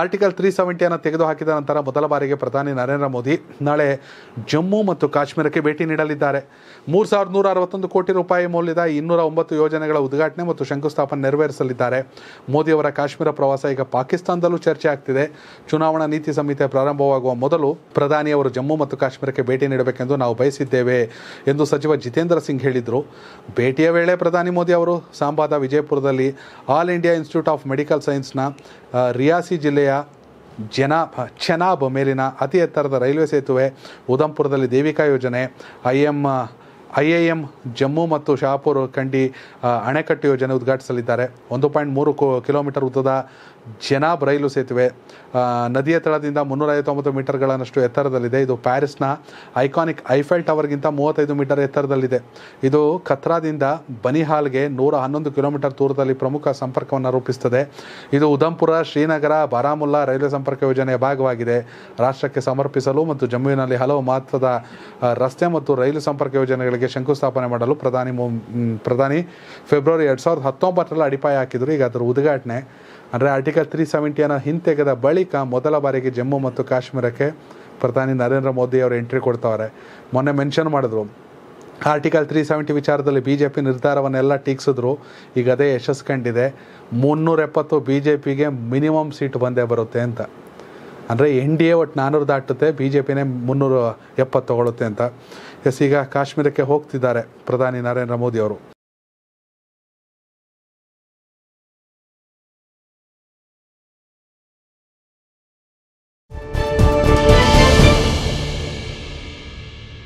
article three ಸೆವೆಂಟಿಯನ್ನು ತೆಗೆದುಹಾಕಿದ ನಂತರ ಮೊದಲ ಬಾರಿಗೆ ಪ್ರಧಾನಿ ನರೇಂದ್ರ ಮೋದಿ ನಾಳೆ ಜಮ್ಮು ಮತ್ತು ಕಾಶ್ಮೀರಕ್ಕೆ ಭೇಟಿ ನೀಡಲಿದ್ದಾರೆ ಮೂರು ಸಾವಿರದ ನೂರ ಅರವತ್ತೊಂದು ಕೋಟಿ ರೂಪಾಯಿ ಮೌಲ್ಯದ ಇನ್ನೂರ ಒಂಬತ್ತು ಯೋಜನೆಗಳ ಉದ್ಘಾಟನೆ ಮತ್ತು ಶಂಕುಸ್ಥಾಪನೆ ನೆರವೇರಿಸಲಿದ್ದಾರೆ ಮೋದಿಯವರ ಕಾಶ್ಮೀರ ಪ್ರವಾಸ ಈಗ ಪಾಕಿಸ್ತಾನದಲ್ಲೂ ಚರ್ಚೆ ಆಗ್ತಿದೆ ಚುನಾವಣಾ ನೀತಿ ಸಂಹಿತೆ ಪ್ರಾರಂಭವಾಗುವ ಮೊದಲು ಪ್ರಧಾನಿಯವರು ಜಮ್ಮು ಮತ್ತು ಕಾಶ್ಮೀರಕ್ಕೆ ಭೇಟಿ ನೀಡಬೇಕೆಂದು ನಾವು ಬಯಸಿದ್ದೇವೆ ಎಂದು ಸಚಿವ ಜಿತೇಂದ್ರ ಸಿಂಗ್ ಹೇಳಿದರು ಭೇಟಿಯ ವೇಳೆ ಪ್ರಧಾನಿ ಮೋದಿ ಅವರು ಸಾಂಬಾದ ವಿಜಯಪುರದಲ್ಲಿ all India institute of medical ಸೈನ್ಸ್ನ ರಿಯಾಸಿ ಜಿಲ್ಲೆ ರೈಲ್ವೆಯ ಜನ ಚೆನಾಬ್ ಮೇಲಿನ ಅತಿ ಎತ್ತರದ ರೈಲ್ವೆ ಸೇತುವೆ ಉಧಂಪುರದಲ್ಲಿ ದೇವಿಕಾ ಯೋಜನೆ I M I I M Jammu ಮತ್ತು ಶಹಾಪುರ್ ಕಂಡಿ ಅಣೆಕಟ್ಟು ಯೋಜನೆ ಉದ್ಘಾಟಿಸಲಿದ್ದಾರೆ ಒಂದು ಪಾಯಿಂಟ್ ಮೂರು ಕಿಲೋಮೀಟರ್ ಉದ್ದದ ಜನಾಬ್ ರೈಲು ಸೇತುವೆ ನದಿಯ ತಳದಿಂದ ಐವತ್ತೊಂಬತ್ತು ಮೀಟರ್ಗಳನ್ನಷ್ಟು ಎತ್ತರದಲ್ಲಿದೆ ಇದು ಪ್ಯಾರಿಸ್ನ ಐಕಾನಿಕ್ ಐಫೆಲ್ ಟವರ್ಗಿಂತ ಮೂವತ್ತೈದು ಮೀಟರ್ ಎತ್ತರದಲ್ಲಿದೆ ಇದು ಕತ್ರಾದಿಂದ ಬನಿಹಾಲ್ಗೆ ನೂರ ಹನ್ನೊಂದು ಕಿಲೋಮೀಟರ್ ದೂರದಲ್ಲಿ ಪ್ರಮುಖ ಸಂಪರ್ಕವನ್ನು ರೂಪಿಸುತ್ತದೆ ಇದು ಉಧಂಪುರ ಶ್ರೀನಗರ ಬಾರಾಮುಲ್ಲಾ ರೈಲ್ವೆ ಸಂಪರ್ಕ ಯೋಜನೆಯ ಭಾಗವಾಗಿದೆ ರಾಷ್ಟ್ರಕ್ಕೆ ಸಮರ್ಪಿಸಲು ಮತ್ತು ಜಮ್ಮುವಿನಲ್ಲಿ ಹಲವು ಮಹತ್ವದ ರಸ್ತೆ ಮತ್ತು ರೈಲು ಸಂಪರ್ಕ ಯೋಜನೆಗಳಿಗೆ ಶಂಕುಸ್ಥಾಪನೆ ಮಾಡಲು ಪ್ರಧಾನಿ ಪ್ರಧಾನಿ ಫೆಬ್ರವರಿ ಎರಡು ಸಾವಿರದ ಹತ್ತೊಂಬತ್ತರಲ್ಲಿ ಅಡಿಪಾಯ ಹಾಕಿದ್ರು ಈಗ ಅದರ ಉದ್ಘಾಟನೆ ಅಂದರೆ ಆರ್ಟಿಕಲ್ ತ್ರೀ ಸೆವೆಂಟಿಯನ್ನು ಹಿಂತೆಗೆದ ಬಳಿಕ ಮೊದಲ ಬಾರಿಗೆ ಜಮ್ಮು ಮತ್ತು ಕಾಶ್ಮೀರಕ್ಕೆ ಪ್ರಧಾನಿ ನರೇಂದ್ರ ಮೋದಿ ಅವರು ಎಂಟ್ರಿ ಕೊಡ್ತಾವ್ರೆ ಮೊನ್ನೆ ಮೆನ್ಷನ್ ಮಾಡಿದ್ರು ಆರ್ಟಿಕಲ್ ತ್ರೀ ಸೆವೆಂಟಿ ವಿಚಾರದಲ್ಲಿ ಬಿ ಜೆ ಪಿ ನಿರ್ಧಾರವನ್ನೆಲ್ಲ ಟೀಕ್ಸಿದ್ರು ಈಗ ಅದೇ ಯಶಸ್ಸು ಕಂಡಿದೆ ಮುನ್ನೂರ ಎಪ್ಪತ್ತು ಬಿ ಜೆ ಪಿಗೆ ಮಿನಿಮಮ್ ಸೀಟ್ ಬಂದೇ ಬರುತ್ತೆ ಅಂತ ಅಂದರೆ ಎನ್ ಡಿ ಎ ಒಟ್ಟು ನಾನ್ನೂರು ದಾಟುತ್ತೆ ಬಿ ಜೆ ಪಿನೇ ಮುನ್ನೂರು ಎಪ್ಪತ್ತು ತಗೊಳುತ್ತೆ ಅಂತ ಎಸ್ ಈಗ ಕಾಶ್ಮೀರಕ್ಕೆ ಹೋಗ್ತಿದ್ದಾರೆ ಪ್ರಧಾನಿ ನರೇಂದ್ರ ಮೋದಿಯವರು